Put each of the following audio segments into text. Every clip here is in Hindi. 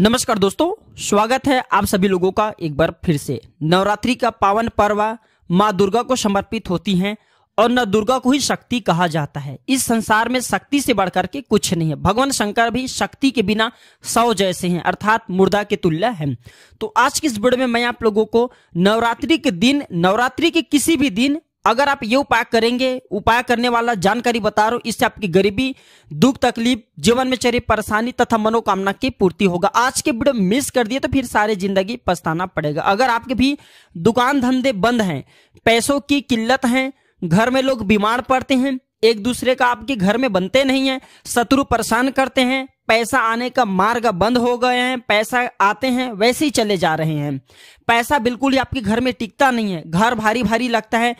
नमस्कार दोस्तों स्वागत है आप सभी लोगों का एक बार फिर से नवरात्रि का पावन पर्व माँ दुर्गा को समर्पित होती हैं और न दुर्गा को ही शक्ति कहा जाता है इस संसार में शक्ति से बढ़कर के कुछ नहीं है भगवान शंकर भी शक्ति के बिना सौ जैसे हैं अर्थात मुर्दा के तुल्य हैं तो आज की इस वीडियो में मैं आप लोगों को नवरात्रि के दिन नवरात्रि के किसी भी दिन अगर आप ये उपाय करेंगे उपाय करने वाला जानकारी बता रहा हूं इससे आपकी गरीबी दुख तकलीफ जीवन में चरी परेशानी तथा मनोकामना की पूर्ति होगा आज के वीडियो मिस कर दिए तो फिर सारे जिंदगी पछताना पड़ेगा अगर आपके भी दुकान धंधे बंद हैं पैसों की किल्लत है घर में लोग बीमार पड़ते हैं एक दूसरे का आपके घर में बनते नहीं है शत्रु परेशान करते हैं पैसा आने का मार्ग बंद हो गए हैं पैसा आते हैं वैसे ही चले जा रहे हैं पैसा बिल्कुल ही आपके घर में टिकता नहीं है घर भारी भारी लगता है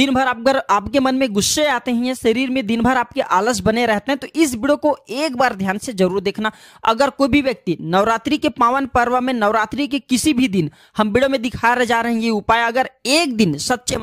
दिन भर आप घर आपके मन में गुस्से आते ही हैं शरीर में दिन भर आपके आलस बने रहते हैं तो इस वीडियो को एक बार ध्यान से जरूर देखना अगर कोई भी व्यक्ति नवरात्रि के पावन पर्व में नवरात्रि के किसी भी दिन हम वीडियो में दिखा रहे जा रहे हैं ये उपाय अगर एक दिन सच्चे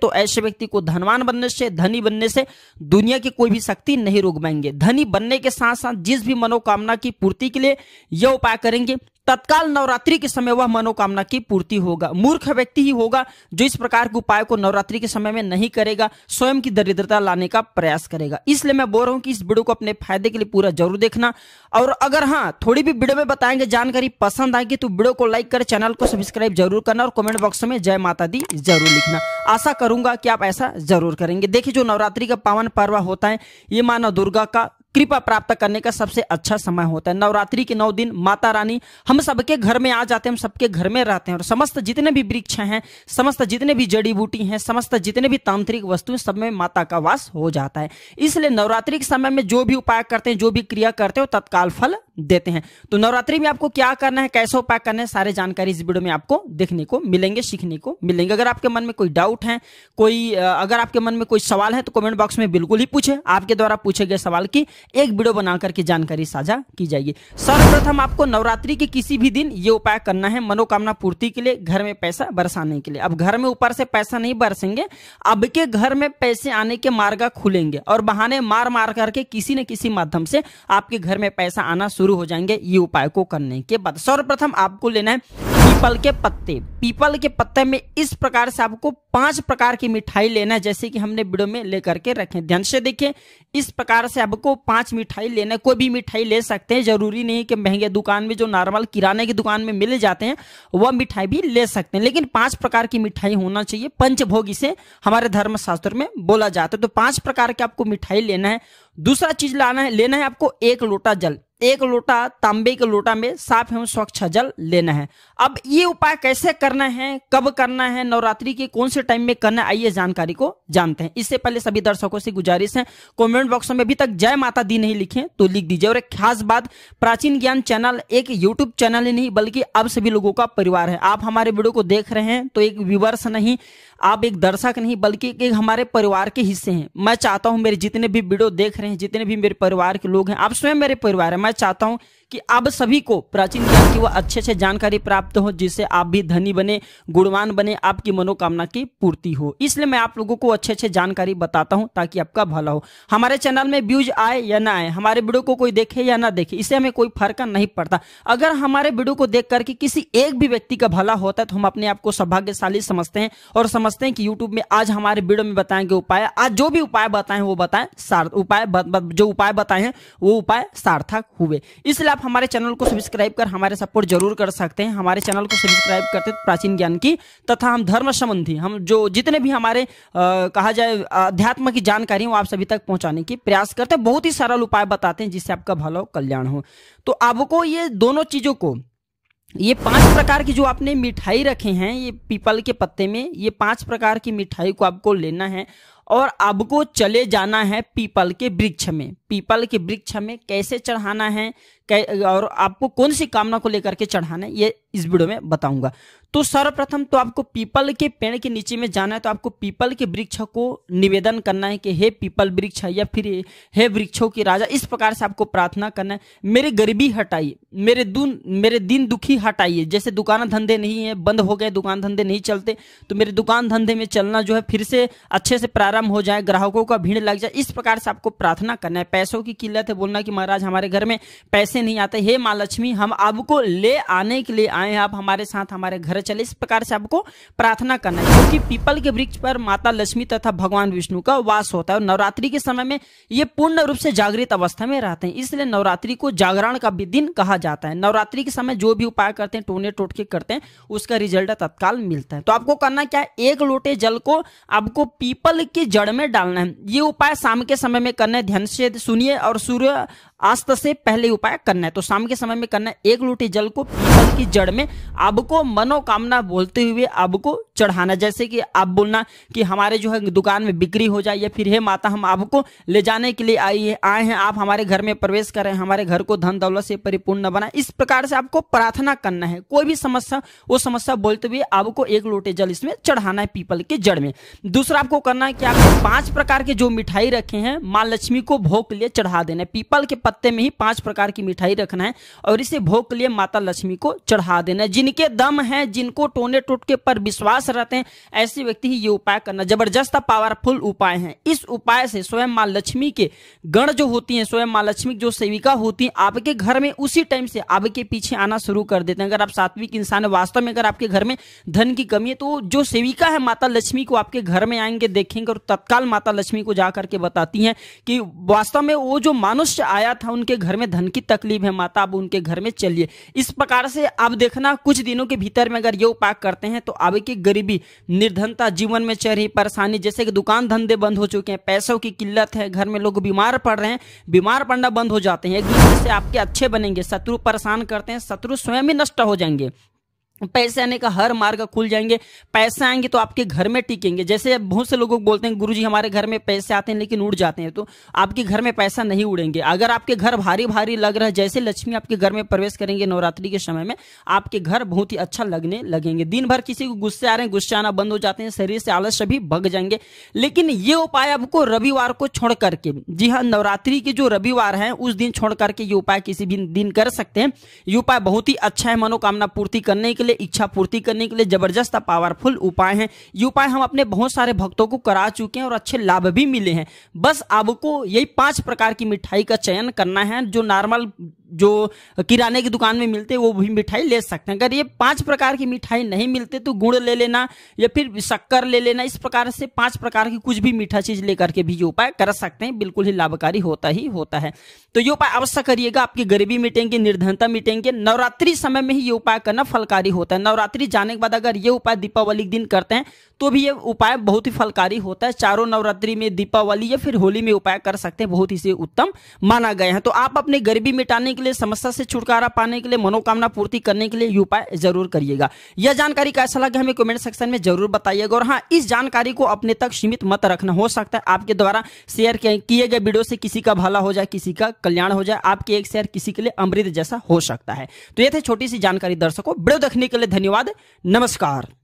तो ऐसे व्यक्ति को धनवान बनने से धनी बनने से दुनिया की कोई भी शक्ति नहीं रोक पाएंगे धनी बनने के साथ साथ जिस भी मनोकामना की पूर्ति के लिए यह उपाय करेंगे तत्काल नवरात्रि के समय वह मनोकामना की पूर्ति होगा मूर्ख व्यक्ति ही होगा जो इस प्रकार के उपाय को नवरात्रि के समय में नहीं करेगा स्वयं की दरिद्रता लाने का प्रयास करेगा इसलिए मैं बोल रहा हूं कि इस वीडियो को अपने फायदे के लिए पूरा जरूर देखना और अगर हाँ थोड़ी भी वीडियो में बताएंगे जानकारी पसंद आएगी तो वीडियो को लाइक कर चैनल को सब्सक्राइब जरूर करना और कॉमेंट बॉक्स में जय माता दी जरूर लिखना आशा करूंगा कि आप ऐसा जरूर करेंगे देखिए जो नवरात्रि का पावन पर्व होता है ये मानव दुर्गा का कृपा प्राप्त करने का सबसे अच्छा समय होता है नवरात्रि के नौ दिन माता रानी हम सबके घर में आ जाते हैं हम सबके घर में रहते हैं और समस्त जितने भी वृक्ष हैं समस्त जितने भी जड़ी बूटी हैं समस्त जितने भी तांत्रिक वस्तुएं सब में माता का वास हो जाता है इसलिए नवरात्रि के समय में जो भी उपाय करते हैं जो भी क्रिया करते हो तत्काल फल देते हैं तो नवरात्रि में आपको क्या करना है कैसे उपाय करना है सारे जानकारी इस वीडियो में आपको देखने को मिलेंगे सीखने को मिलेंगे अगर आपके मन में कोई डाउट है कोई अगर आपके मन में कोई सवाल है तो कमेंट बॉक्स में बिल्कुल ही पूछे आपके द्वारा पूछे गए सवाल की एक वीडियो बनाकर के जानकारी साझा की जाएगी सर्वप्रथम आपको नवरात्रि के किसी भी दिन ये उपाय करना है मनोकामना पूर्ति के लिए घर में पैसा बरसाने के लिए अब घर में ऊपर से पैसा नहीं बरसेंगे अब के घर में पैसे आने के मार्ग खुलेंगे और बहाने मार मार करके किसी न किसी माध्यम से आपके घर में पैसा आना शुरू शुरू हो जाएंगे ये उपाय को करने के बाद सर्वप्रथम आपको लेना है पीपल के पत्ते पीपल के पत्ते में इस प्रकार से आपको पांच प्रकार की मिठाई लेना है जैसे कि हमने वीडियो में लेकर के रखें ध्यान से देखें इस प्रकार से आपको पांच मिठाई लेना कोई भी मिठाई ले सकते हैं जरूरी नहीं कि महंगे दुकान में जो नॉर्मल किराने की दुकान में मिल जाते हैं वह मिठाई भी ले सकते हैं लेकिन पांच प्रकार की मिठाई होना चाहिए पंचभोग इसे हमारे धर्मशास्त्र में बोला जाता है तो पांच प्रकार की आपको मिठाई लेना है दूसरा चीज लाना है लेना है आपको एक लोटा जल एक लोटा तांबे के लोटा में साफ एवं स्वच्छ जल लेना है अब ये उपाय कैसे करना है कब करना है नवरात्रि के कौन से टाइम में करना है आइए जानकारी को जानते हैं इससे पहले सभी दर्शकों से गुजारिश है कमेंट बॉक्स में अभी तक जय माता दी नहीं लिखे तो लिख दीजिए और एक खास बात प्राचीन ज्ञान चैनल एक यूट्यूब चैनल ही नहीं बल्कि अब सभी लोगों का परिवार है आप हमारे वीडियो को देख रहे हैं तो एक व्यूवर्स नहीं आप एक दर्शक नहीं बल्कि एक हमारे परिवार के हिस्से हैं मैं चाहता हूं मेरे जितने भी वीडियो देख रहे हैं जितने भी मेरे परिवार के लोग हैं आप स्वयं मेरे परिवार है मैं चाहता हूँ कि आप सभी को प्राचीन ज्ञान की वह अच्छे से जानकारी प्राप्त हो जिससे आप भी धनी बने गुणवान बने आपकी मनोकामना की पूर्ति हो इसलिए मैं आप लोगों को अच्छे अच्छे जानकारी बताता हूँ ताकि आपका भला हो हमारे चैनल में व्यूज आए या ना आए हमारे वीडियो को कोई देखे या ना देखे इससे हमें कोई फर्क नहीं पड़ता अगर हमारे वीडियो को देख करके किसी एक भी व्यक्ति का भला होता है तो हम अपने आप को सौभाग्यशाली समझते हैं और समझते हैं कि यूट्यूब में आज हमारे वीडियो में बताएंगे उपाय आज जो भी उपाय बताए वो बताएं सार्थ उपाय जो उपाय बताए वो उपाय सार्थक हुए इसलिए आप हमारे चैनल को सब्सक्राइब कर हमारे सपोर्ट जरूर कर सकते हैं हमारे चैनल को सब्सक्राइब करते हैं प्राचीन ज्ञान की तथा हम धर्म संबंधी हम जो जितने भी हमारे आ, कहा जाए अध्यात्म की जानकारी वो आप सभी तक पहुंचाने की प्रयास करते हैं बहुत ही सरल उपाय बताते हैं जिससे आपका भलो कल्याण हो तो आपको ये दोनों चीज़ों को ये पांच प्रकार की जो आपने मिठाई रखे हैं ये पीपल के पत्ते में ये पांच प्रकार की मिठाई को आपको लेना है और अब को चले जाना है पीपल के वृक्ष में पीपल के वृक्ष में कैसे चढ़ाना है कै, और आपको कौन सी कामना को लेकर के चढ़ाना है ये इस वीडियो में बताऊंगा तो सर्वप्रथम तो आपको पीपल के पेड़ के नीचे में जाना है तो आपको पीपल के वृक्ष को निवेदन करना है कि हे पीपल वृक्ष या फिर हे वृक्षों की राजा इस प्रकार से आपको प्रार्थना करना है मेरी गरीबी हटाइए मेरे दून मेरे दिन दुखी हटाइए जैसे दुकान धंधे नहीं है बंद हो गए दुकान धंधे नहीं चलते तो मेरे दुकान धंधे में चलना जो है फिर से अच्छे से प्रार प्रारंभ हो जाए ग्राहकों का भीड़ लग जाए इस प्रकार से आपको प्रार्थना करना है पैसों की किल्लत है बोलना कि महाराज हमारे घर में पैसे नहीं आते हे माँ लक्ष्मी हम आपको ले आने के लिए आए हैं आप हमारे साथ हमारे घर चले इस प्रकार से आपको प्रार्थना करना है क्योंकि पीपल के वृक्ष पर माता लक्ष्मी तथा भगवान विष्णु का वास होता है और नवरात्रि के समय में ये पूर्ण रूप से जागृत अवस्था में रहते हैं इसलिए नवरात्रि को जागरण का भी दिन कहा जाता है नवरात्रि के समय जो भी उपाय करते हैं टोने टोटके करते हैं उसका रिजल्ट तत्काल मिलता है तो आपको करना क्या है एक लोटे जल को आपको पीपल के की जड़ में डालना है ये उपाय शाम के समय में करना है ध्यान से सुनिए और सूर्य अस्त से पहले उपाय करना है तो शाम के समय में करना है एक लूटी जल को पीपल की जड़ में आपको मनोकामना बोलते हुए आपको चढ़ाना जैसे कि आप बोलना कि हमारे जो है दुकान में बिक्री हो जाए या फिर हे माता हम आपको ले जाने के लिए आई है आए हैं आप हमारे घर में प्रवेश करें हमारे घर को धन दौलत से परिपूर्ण बनाए इस प्रकार से आपको प्रार्थना करना है कोई भी समस्या वो समस्या बोलते हुए आपको एक लोटे जल इसमें चढ़ाना है पीपल के जड़ में दूसरा आपको करना है कि आपको पांच प्रकार के जो मिठाई रखे हैं माँ लक्ष्मी को भोग के लिए चढ़ा देना है पीपल के पत्ते में ही पांच प्रकार की मिठाई रखना है और इसे भोग के लिए माता लक्ष्मी को चढ़ा देना है जिनके दम है जिनको टोने टोटके पर विश्वास पास रहते हैं ऐसे व्यक्ति ही ये उपाय करना जबरदस्त पावरफुल उपाय है इस उपाय से स्वयं माँ लक्ष्मी के गण जो होती है स्वयं माँ लक्ष्मी जो सेविका होती है आपके घर में उसी टाइम से आपके पीछे आना शुरू कर देते हैं अगर आप सात्विक इंसान वास्तव में अगर आपके घर में धन की कमी है तो जो सेविका है माता लक्ष्मी को आपके घर में आएंगे देखेंगे और तत्काल माता लक्ष्मी को जाकर के बताती हैं कि वास्तव में वो जो मनुष्य आया था उनके घर में धन की तकलीफ है माता अब उनके घर में चलिए इस प्रकार से आप देखना कुछ दिनों के भीतर में अगर ये उपाय करते हैं तो आपके गरीबी निर्धनता जीवन में चल रही परेशानी जैसे कि दुकान धंधे बंद हो चुके हैं पैसों की किल्लत है घर में लोग बीमार पड़ रहे हैं बीमार पड़ना बंद हो जाते हैं एक दूसरे से आपके अच्छे बनेंगे शत्रु परेशान करते हैं शत्रु स्वयं ही नष्ट हो जाएंगे पैसे आने का हर मार्ग खुल जाएंगे पैसे आएंगे तो आपके घर में टिकेंगे जैसे बहुत से लोगों को बोलते हैं गुरुजी हमारे घर में पैसे आते हैं लेकिन उड़ जाते हैं तो आपके घर में पैसा नहीं उड़ेंगे अगर आपके घर भारी भारी लग रहा है जैसे लक्ष्मी आपके घर में प्रवेश करेंगे नवरात्रि के समय में आपके घर बहुत ही अच्छा लगने लगेंगे दिन भर किसी को गुस्से आ रहे हैं गुस्से आना बंद हो जाते हैं शरीर से आलस्य भी भग जाएंगे लेकिन ये उपाय आपको रविवार को छोड़ करके जी हाँ नवरात्रि के जो रविवार है उस दिन छोड़ करके ये उपाय किसी भी दिन कर सकते हैं ये उपाय बहुत ही अच्छा है मनोकामना पूर्ति करने के के लिए इच्छा पूर्ति करने के लिए जबरदस्त पावरफुल उपाय हैं ये उपाय हम अपने बहुत सारे भक्तों को करा चुके हैं और अच्छे लाभ भी मिले हैं बस आपको यही पांच प्रकार की मिठाई का चयन करना है जो नॉर्मल जो किराने की दुकान में मिलते वो भी मिठाई ले सकते हैं अगर ये पांच प्रकार की मिठाई नहीं मिलते तो गुड़ ले लेना या फिर शक्कर ले लेना इस प्रकार से पांच प्रकार की कुछ भी मीठा चीज लेकर के भी ये उपाय कर सकते हैं बिल्कुल ही लाभकारी होता ही होता है तो ये उपाय अवश्य करिएगा आपकी गरीबी मिटेंगे निर्धनता मिटेंगे नवरात्रि समय में ही ये उपाय करना फलकारी होता है नवरात्रि जाने के बाद अगर ये उपाय दीपावली के दिन करते हैं तो भी ये उपाय बहुत ही फलकारी होता है चारों नवरात्रि में दीपावली या फिर होली में उपाय कर सकते हैं बहुत ही उत्तम माना गया है तो आप अपने गरीबी मिटाने के लिए समस्या से छुटकारा पाने के लिए मनोकामना पूर्ति करने के लिए ये उपाय जरूर करिएगा यह जानकारी कैसा लगा हमें कमेंट सेक्शन में जरूर बताइएगा और हाँ इस जानकारी को अपने तक सीमित मत रखना हो सकता है आपके द्वारा शेयर किए गए वीडियो से किसी का भला हो जाए किसी का कल्याण हो जाए आपके एक शेयर किसी के लिए अमृत जैसा हो सकता है तो ये थे छोटी सी जानकारी दर्शकों वीडियो देखने के लिए धन्यवाद नमस्कार